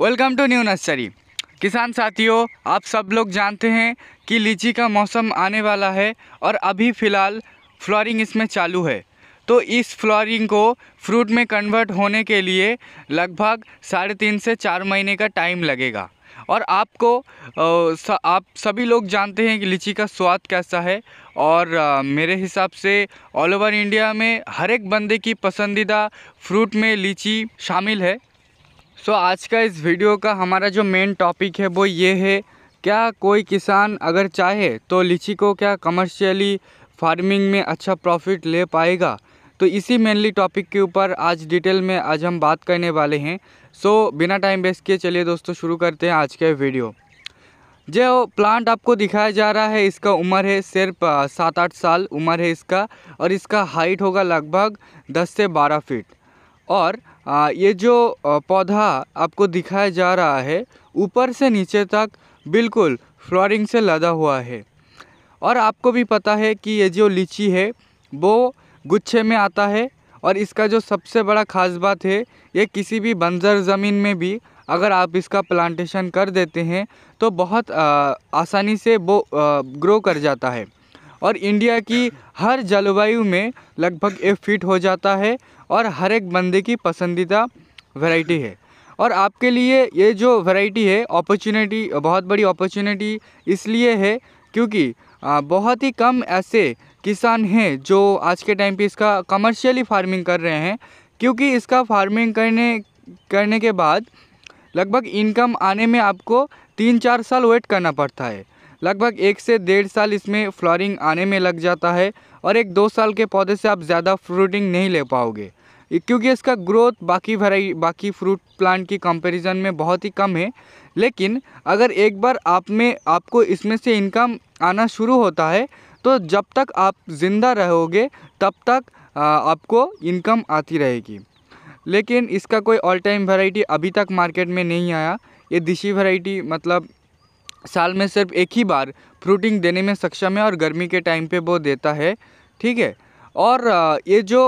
welcome to new nursery किसान साथियों आप सब लोग जानते हैं कि लीची का मौसम आने वाला है और अभी फ़िलहाल फ्लोरिंग इसमें चालू है तो इस फ्लोरिंग को फ्रूट में कन्वर्ट होने के लिए लगभग साढ़े तीन से चार महीने का टाइम लगेगा और आपको आप सभी लोग जानते हैं कि लीची का स्वाद कैसा है और मेरे हिसाब से ऑल ओवर इंडिया में हर एक बंदे की पसंदीदा फ्रूट में लीची शामिल है सो so, आज का इस वीडियो का हमारा जो मेन टॉपिक है वो ये है क्या कोई किसान अगर चाहे तो लीची को क्या कमर्शियली फार्मिंग में अच्छा प्रॉफिट ले पाएगा तो इसी मेनली टॉपिक के ऊपर आज डिटेल में आज हम बात करने वाले हैं सो so, बिना टाइम वेस्ट किए चलिए दोस्तों शुरू करते हैं आज का वीडियो जो प्लांट आपको दिखाया जा रहा है इसका उम्र है सिर्फ सात आठ साल उम्र है इसका और इसका हाइट होगा लगभग दस से बारह फीट और आ, ये जो पौधा आपको दिखाया जा रहा है ऊपर से नीचे तक बिल्कुल फ्लोरिंग से लदा हुआ है और आपको भी पता है कि ये जो लीची है वो गुच्छे में आता है और इसका जो सबसे बड़ा ख़ास बात है ये किसी भी बंजर ज़मीन में भी अगर आप इसका प्लांटेशन कर देते हैं तो बहुत आ, आसानी से वो आ, ग्रो कर जाता है और इंडिया की हर जलवायु में लगभग एक फिट हो जाता है और हर एक बंदे की पसंदीदा वैरायटी है और आपके लिए ये जो वैरायटी है अपॉर्चुनिटी बहुत बड़ी अपॉर्चुनिटी इसलिए है क्योंकि बहुत ही कम ऐसे किसान हैं जो आज के टाइम पे इसका कमर्शियली फार्मिंग कर रहे हैं क्योंकि इसका फार्मिंग करने करने के बाद लगभग इनकम आने में आपको तीन चार साल वेट करना पड़ता है लगभग एक से डेढ़ साल इसमें फ्लॉरिंग आने में लग जाता है और एक दो साल के पौधे से आप ज़्यादा फ्रूटिंग नहीं ले पाओगे क्योंकि इसका ग्रोथ बाकी वराई बाकी फ्रूट प्लांट की कंपैरिजन में बहुत ही कम है लेकिन अगर एक बार आप में आपको इसमें से इनकम आना शुरू होता है तो जब तक आप ज़िंदा रहोगे तब तक आपको इनकम आती रहेगी लेकिन इसका कोई ऑल टाइम वैरायटी अभी तक मार्केट में नहीं आया ये दिशी वैरायटी मतलब साल में सिर्फ एक ही बार फ्रूटिंग देने में सक्षम है और गर्मी के टाइम पे वो देता है ठीक है और ये जो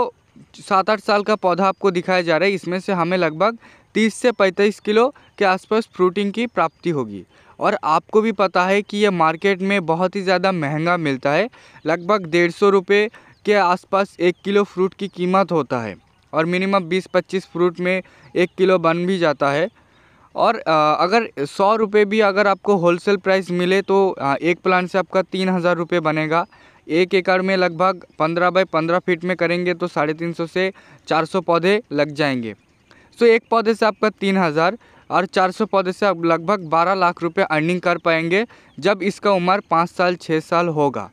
सात आठ साल का पौधा आपको दिखाया जा रहा है इसमें से हमें लगभग तीस से पैंतीस किलो के आसपास फ्रूटिंग की प्राप्ति होगी और आपको भी पता है कि यह मार्केट में बहुत ही ज़्यादा महंगा मिलता है लगभग डेढ़ सौ रुपये के आसपास एक किलो फ्रूट की कीमत होता है और मिनिमम बीस पच्चीस फ्रूट में एक किलो बन भी जाता है और अगर सौ रुपये भी अगर आपको होलसेल प्राइस मिले तो एक प्लांट से आपका तीन हज़ार रुपये बनेगा एक एकड़ में लगभग पंद्रह बाई पंद्रह फीट में करेंगे तो साढ़े तीन सौ से चार सौ पौधे लग जाएंगे सो एक पौधे से आपका तीन हज़ार और चार सौ पौधे से आप लगभग बारह लाख रुपये अर्निंग कर पाएंगे जब इसका उम्र पाँच साल छः साल होगा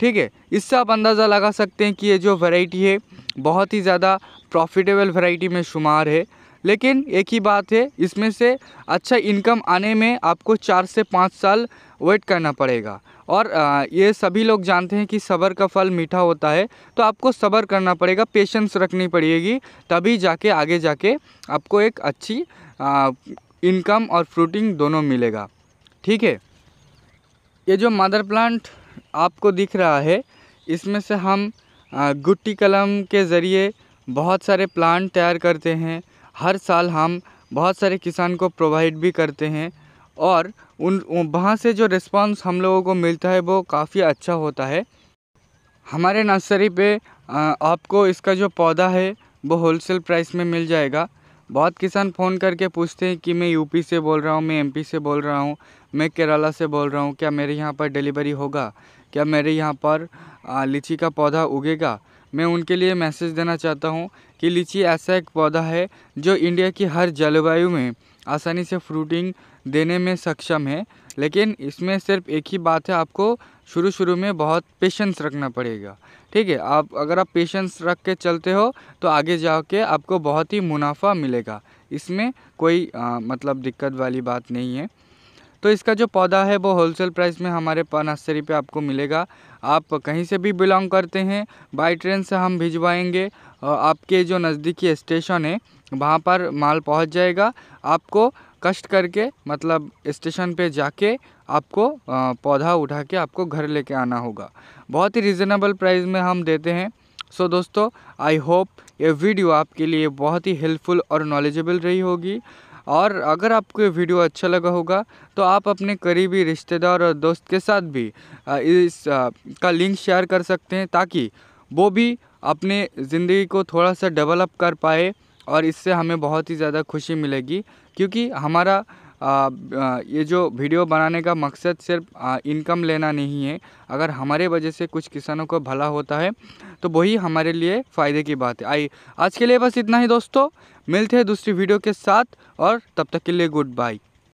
ठीक है इससे आप अंदाज़ा लगा सकते हैं कि ये जो वैरायटी है बहुत ही ज़्यादा प्रॉफिटेबल वैरायटी में शुमार है लेकिन एक ही बात है इसमें से अच्छा इनकम आने में आपको चार से पाँच साल वेट करना पड़ेगा और ये सभी लोग जानते हैं कि सबर का फल मीठा होता है तो आपको सबर करना पड़ेगा पेशेंस रखनी पड़ेगी तभी जाके आगे जाके आपको एक अच्छी इनकम और फ्रूटिंग दोनों मिलेगा ठीक है ये जो मदर प्लांट आपको दिख रहा है इसमें से हम गुट्टी कलम के ज़रिए बहुत सारे प्लांट तैयार करते हैं हर साल हम बहुत सारे किसान को प्रोवाइड भी करते हैं और उन वहाँ से जो रिस्पांस हम लोगों को मिलता है वो काफ़ी अच्छा होता है हमारे नर्सरी पे आपको इसका जो पौधा है वो होलसेल प्राइस में मिल जाएगा बहुत किसान फ़ोन करके पूछते हैं कि मैं यूपी से बोल रहा हूँ मैं एमपी से बोल रहा हूँ मैं केरला से बोल रहा हूँ क्या मेरे यहाँ पर डिलीवरी होगा क्या मेरे यहाँ पर लीची का पौधा उगेगा मैं उनके लिए मैसेज देना चाहता हूँ कि लीची ऐसा एक पौधा है जो इंडिया की हर जलवायु में आसानी से फ्रूटिंग देने में सक्षम है लेकिन इसमें सिर्फ एक ही बात है आपको शुरू शुरू में बहुत पेशेंस रखना पड़ेगा ठीक है आप अगर आप पेशेंस रख के चलते हो तो आगे जा आपको बहुत ही मुनाफा मिलेगा इसमें कोई आ, मतलब दिक्कत वाली बात नहीं है तो इसका जो पौधा है वो होलसेल प्राइस में हमारे नर्सरी पे आपको मिलेगा आप कहीं से भी बिलोंग करते हैं बाई ट्रेन से हम भिजवाएंगे आपके जो नज़दीकी स्टेशन है वहाँ पर माल पहुँच जाएगा आपको कष्ट करके मतलब स्टेशन पे जाके आपको पौधा उठा के आपको घर लेके आना होगा बहुत ही रिजनेबल प्राइस में हम देते हैं सो दोस्तों आई होप ये वीडियो आपके लिए बहुत ही हेल्पफुल और नॉलेजेबल रही होगी और अगर आपको ये वीडियो अच्छा लगा होगा तो आप अपने करीबी रिश्तेदार और दोस्त के साथ भी इस का लिंक शेयर कर सकते हैं ताकि वो भी अपने ज़िंदगी को थोड़ा सा डेवलप कर पाए और इससे हमें बहुत ही ज़्यादा खुशी मिलेगी क्योंकि हमारा ये जो वीडियो बनाने का मकसद सिर्फ इनकम लेना नहीं है अगर हमारे वजह से कुछ किसानों को भला होता है तो वही हमारे लिए फ़ायदे की बात है आई आज के लिए बस इतना ही दोस्तों मिलते हैं दूसरी वीडियो के साथ और तब तक के लिए गुड बाय